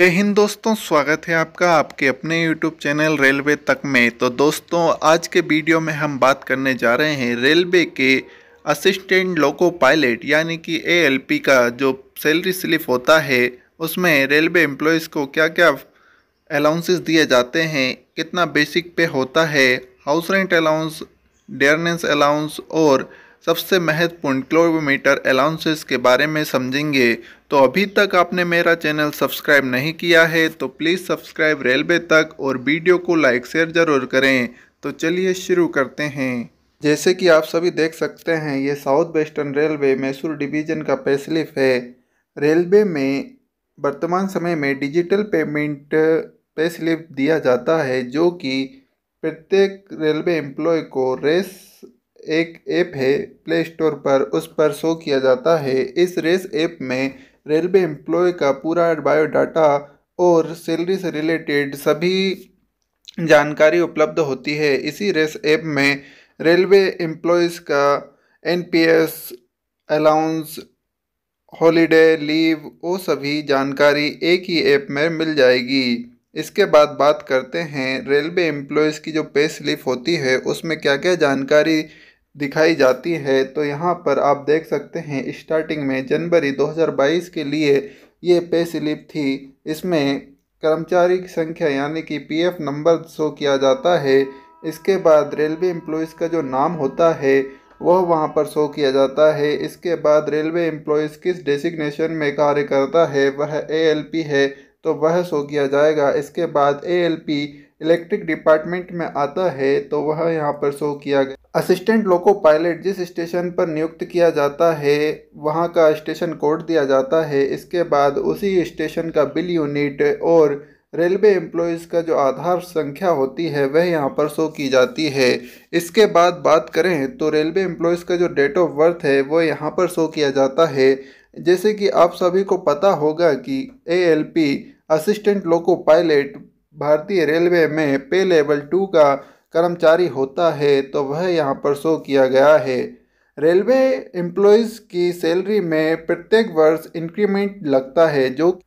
जय हिंद दोस्तों स्वागत है आपका आपके अपने YouTube चैनल रेलवे तक में तो दोस्तों आज के वीडियो में हम बात करने जा रहे हैं रेलवे के असिस्टेंट लोको पायलट यानी कि ए का जो सैलरी स्लिप होता है उसमें रेलवे एम्प्लॉयज़ को क्या क्या अलाउंसेस दिए जाते हैं कितना बेसिक पे होता है house rent allowance dearness allowance और सबसे महत्वपूर्ण क्लोरोमीटर अलाउंसेस के बारे में समझेंगे तो अभी तक आपने मेरा चैनल सब्सक्राइब नहीं किया है तो प्लीज़ सब्सक्राइब रेलवे तक और वीडियो को लाइक शेयर ज़रूर करें तो चलिए शुरू करते हैं जैसे कि आप सभी देख सकते हैं ये south western railway Mysore division का पेसलिफ है रेलवे में वर्तमान समय में डिजिटल पेमेंट पे दिया जाता है जो कि प्रत्येक रेलवे एम्प्लॉय को रेस एक ऐप है प्ले स्टोर पर उस पर शो किया जाता है इस रेस ऐप में रेलवे एम्प्लॉय का पूरा बायोडाटा और सैलरी से रिलेटेड सभी जानकारी उपलब्ध होती है इसी रेस ऐप में रेलवे एम्प्लॉयज़ का एनपीएस अलाउंस हॉलीडे लीव वो सभी जानकारी एक ही ऐप में मिल जाएगी इसके बाद बात करते हैं रेलवे एम्प्लॉयज़ की जो पे स्लिप होती है उसमें क्या क्या जानकारी दिखाई जाती है तो यहाँ पर आप देख सकते हैं स्टार्टिंग में जनवरी 2022 के लिए ये पे स्लिप थी इसमें कर्मचारी की संख्या यानी कि पीएफ नंबर शो किया जाता है इसके बाद रेलवे एम्प्लॉयज़ का जो नाम होता है वह वहाँ पर शो किया जाता है इसके बाद रेलवे एम्प्लॉयज़ किस डेसिग्नेशन में कार्य करता है वह ए है तो वह शो किया जाएगा इसके बाद ए इलेक्ट्रिक डिपार्टमेंट में आता है तो वह यहाँ पर शो किया गया असिस्टेंट लोको पायलट जिस स्टेशन पर नियुक्त किया जाता है वहाँ का स्टेशन कोड दिया जाता है इसके बाद उसी स्टेशन का बिल यूनिट और रेलवे एम्प्लॉयज़ का जो आधार संख्या होती है वह यहाँ पर शो की जाती है इसके बाद बात करें तो रेलवे एम्प्लॉयज़ का जो डेट ऑफ बर्थ है वह यहाँ पर शो किया जाता है जैसे कि आप सभी को पता होगा कि ए असिस्टेंट लोको पायलट भारतीय रेलवे में पे लेवल टू का कर्मचारी होता है तो वह यहाँ पर शो किया गया है रेलवे एम्प्लॉयज़ की सैलरी में प्रत्येक वर्ष इंक्रीमेंट लगता है जो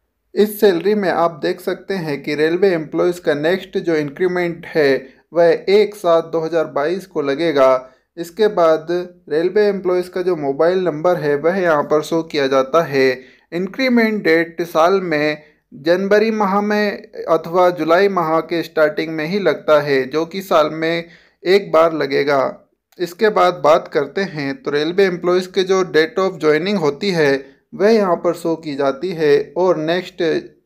इस सैलरी में आप देख सकते हैं कि रेलवे एम्प्लॉयज़ का नेक्स्ट जो इंक्रीमेंट है वह एक सात 2022 को लगेगा इसके बाद रेलवे एम्प्लॉयज़ का जो मोबाइल नंबर है वह यहाँ पर शो किया जाता है इंक्रीमेंट डेट साल में जनवरी माह में अथवा जुलाई माह के स्टार्टिंग में ही लगता है जो कि साल में एक बार लगेगा इसके बाद बात करते हैं तो रेलवे एम्प्लॉयज़ के जो डेट ऑफ ज्वाइनिंग होती है वह यहाँ पर शो की जाती है और नेक्स्ट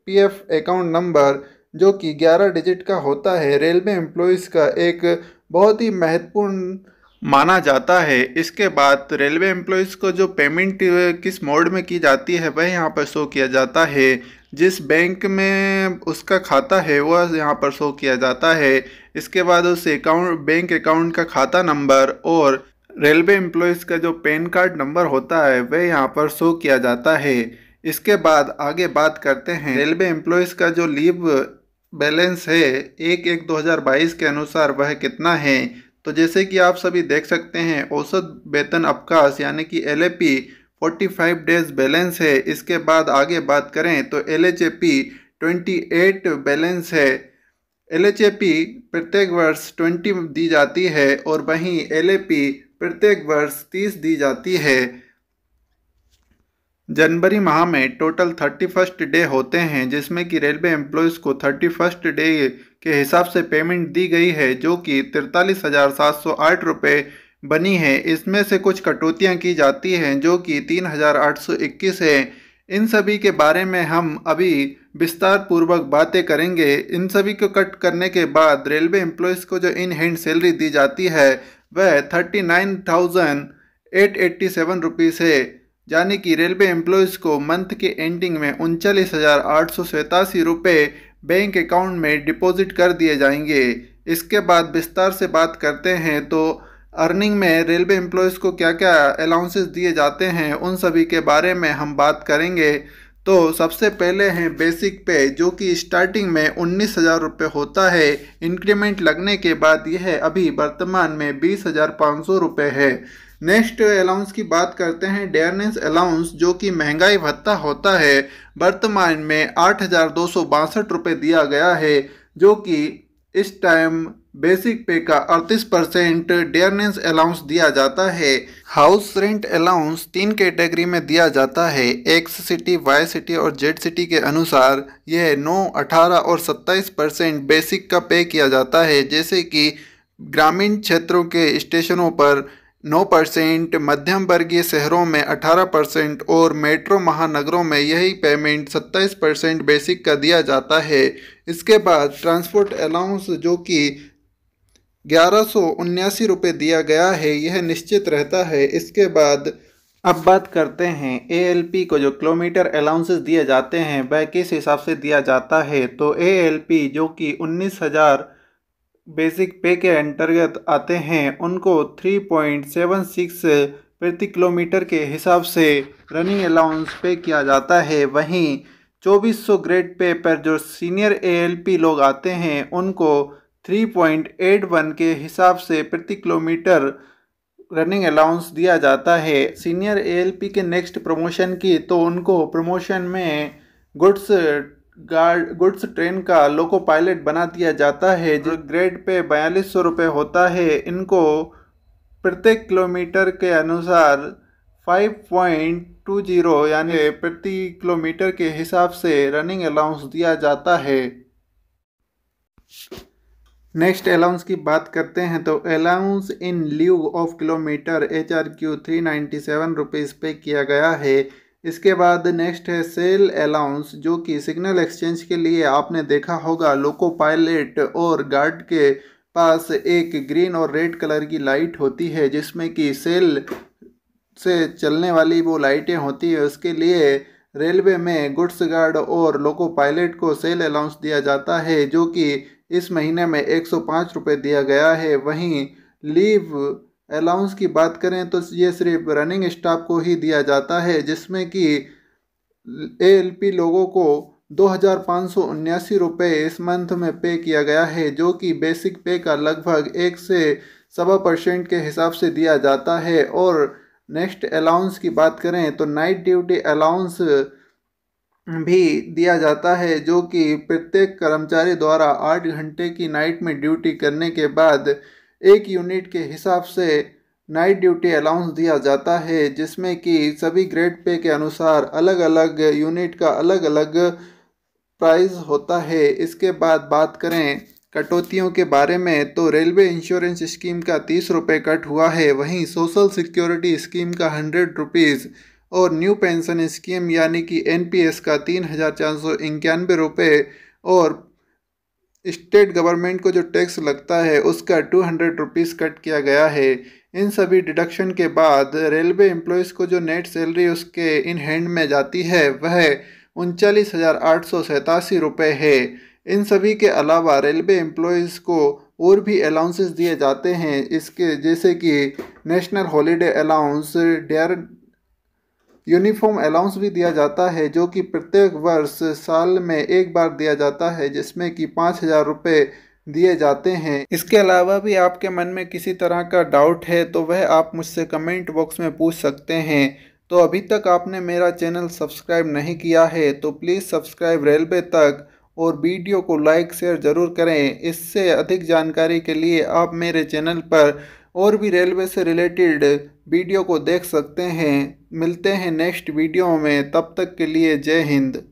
पीएफ अकाउंट नंबर जो कि 11 डिजिट का होता है रेलवे एम्प्लॉयज़ का एक बहुत ही महत्वपूर्ण माना जाता है इसके बाद रेलवे एम्प्लॉयज़ को जो पेमेंट किस मोड में की जाती है वह यहाँ पर शो किया जाता है जिस बैंक में उसका खाता है वह यहाँ पर शो किया जाता है इसके बाद उस अकाउंट बैंक अकाउंट का खाता नंबर और रेलवे एम्प्लॉयज़ का जो पैन कार्ड नंबर होता है वह यहाँ पर शो किया जाता है इसके बाद आगे बात करते हैं रेलवे एम्प्लॉयज़ का जो लीव बैलेंस है एक एक 2022 के अनुसार वह कितना है तो जैसे कि आप सभी देख सकते हैं औसत वेतन अवकाश यानी कि एल 45 डेज बैलेंस है इसके बाद आगे बात करें तो L H A P twenty eight balance है एल एच ए पी प्रत्येक वर्ष ट्वेंटी दी जाती है और वहीं एल ए पी प्रत्येक वर्ष तीस दी जाती है जनवरी माह में टोटल थर्टी फर्स्ट डे होते हैं जिसमें कि रेलवे एम्प्लॉयज़ को थर्टी फर्स्ट डे के हिसाब से पेमेंट दी गई है जो कि तिरतालीस हज़ार सात सौ आठ रुपये बनी है इसमें से कुछ कटौतियाँ की जाती हैं जो कि 3821 है इन सभी के बारे में हम अभी विस्तार पूर्वक बातें करेंगे इन सभी को कट करने के बाद रेलवे एम्प्लॉयज़ को जो इन हैंड सैलरी दी जाती है वह thirty nine thousand eight eighty seven rupees है यानी कि रेलवे एम्प्लॉयज़ को मंथ के एंडिंग में उनचालीस हज़ार आठ सौ सैतासी रुपये बैंक अकाउंट में डिपॉजिट कर दिए जाएंगे इसके बाद विस्तार से बात करते हैं तो अर्निंग में रेलवे एम्प्लॉयज़ को क्या क्या अलाउंसेस दिए जाते हैं उन सभी के बारे में हम बात करेंगे तो सबसे पहले हैं बेसिक पे जो कि स्टार्टिंग में उन्नीस हज़ार रुपये होता है इंक्रीमेंट लगने के बाद यह अभी वर्तमान में बीस हज़ार पाँच सौ रुपये है नेक्स्ट अलाउंस की बात करते हैं डेयरनेस अलाउंस जो कि महंगाई भत्ता होता है वर्तमान में आठ हज़ार दो सौ बासठ रुपये दिया गया है जो कि इस टाइम बेसिक पे का 38 परसेंट डेयरनेस अलाउंस दिया जाता है हाउस रेंट अलाउंस तीन कैटेगरी में दिया जाता है एक्स सिटी वाई सिटी और जेड सिटी के अनुसार यह 9, 18 और 27 परसेंट बेसिक का पे किया जाता है जैसे कि ग्रामीण क्षेत्रों के स्टेशनों पर 9 परसेंट मध्यम वर्गीय शहरों में 18 परसेंट और मेट्रो महानगरों में यही पेमेंट 27 परसेंट बेसिक का दिया जाता है इसके बाद ट्रांसपोर्ट अलाउंस जो कि ग्यारह सौ उन्यासी रुपये दिया गया है यह निश्चित रहता है इसके बाद अब बात करते हैं ए को जो किलोमीटर अलाउंसेस दिए जाते हैं वह किस हिसाब से दिया जाता है तो ए जो कि उन्नीस हज़ार बेसिक पे के अंतर्गत आते हैं उनको 3.76 प्रति किलोमीटर के हिसाब से रनिंग अलाउंस पे किया जाता है वहीं 2400 ग्रेड पे पर जो सीनियर एएलपी लोग आते हैं उनको 3.81 के हिसाब से प्रति किलोमीटर रनिंग अलाउंस दिया जाता है सीनियर एएलपी के नेक्स्ट प्रमोशन की तो उनको प्रमोशन में गुड्स गार्ड गुड्स ट्रेन का लोको पायलट बना दिया जाता है जो ग्रेड पे बयालीस सौ रुपये होता है इनको प्रत्येक किलोमीटर के अनुसार 5.20 यानी प्रति किलोमीटर के हिसाब से रनिंग अलाउंस दिया जाता है नेक्स्ट अलाउंस की बात करते हैं तो allowance in lieu of kilometre H R Q three ninety seven rupees pay किया गया है इसके बाद नेक्स्ट है सेल अलाउंस जो कि सिग्नल एक्सचेंज के लिए आपने देखा होगा लोको पायलट और गार्ड के पास एक ग्रीन और रेड कलर की लाइट होती है जिसमें कि सेल से चलने वाली वो लाइटें होती है उसके लिए रेलवे में गुड्स गार्ड और लोको पायलट को सेल अलाउंस दिया जाता है जो कि इस महीने में एक सौ पाँच रुपये दिया गया है वहीं लीव अलाउंस की बात करें तो ये सिर्फ रनिंग स्टाफ को ही दिया जाता है जिसमें कि ए लोगों को दो हज़ार पाँच सौ उन्यासी रुपये इस मंथ में पे किया गया है जो कि बेसिक पे का लगभग एक से सवा परसेंट के हिसाब से दिया जाता है और नेक्स्ट अलाउंस की बात करें तो नाइट ड्यूटी अलाउंस भी दिया जाता है जो कि प्रत्येक कर्मचारी द्वारा आठ घंटे की नाइट में ड्यूटी करने के बाद एक यूनिट के हिसाब से नाइट ड्यूटी अलाउंस दिया जाता है जिसमें कि सभी ग्रेड पे के अनुसार अलग अलग यूनिट का अलग अलग प्राइस होता है इसके बाद बात करें कटौतियों के बारे में तो रेलवे इंश्योरेंस स्कीम का तीस रुपये कट हुआ है वहीं सोशल सिक्योरिटी स्कीम का हंड्रेड रुपीज़ और न्यू पेंशन स्कीम यानी कि एनपीएस का तीन हज़ार चार सौ इक्यानवे रुपये और स्टेट गवर्नमेंट को जो टैक्स लगता है उसका टू हंड्रेड रुपीज़ कट किया गया है इन सभी डिडक्शन के बाद रेलवे एम्प्लॉयज़ को जो नेट सैलरी उसके इन हैंड में जाती है वह उनचालीस हज़ार आठ सौ सैतासी रुपये है इन सभी के अलावा रेलवे एम्प्लॉयज़ को और भी अलाउंसेस दिए जाते हैं इसके जैसे कि नेशनल हॉलीडे अलाउंस डेयर यूनिफॉर्म अलाउंस भी दिया जाता है जो कि प्रत्येक वर्ष साल में एक बार दिया जाता है जिसमें कि पाँच हज़ार रुपये दिए जाते हैं इसके अलावा भी आपके मन में किसी तरह का डाउट है तो वह आप मुझसे कमेंट बॉक्स में पूछ सकते हैं तो अभी तक आपने मेरा चैनल सब्सक्राइब नहीं किया है तो प्लीज़ सब्सक्राइब रेलवे तक और वीडियो को लाइक शेयर ज़रूर करें इससे अधिक जानकारी के लिए आप मेरे चैनल पर और भी रेलवे से रिलेटेड वीडियो को देख सकते हैं मिलते हैं नेक्स्ट वीडियो में तब तक के लिए जय हिंद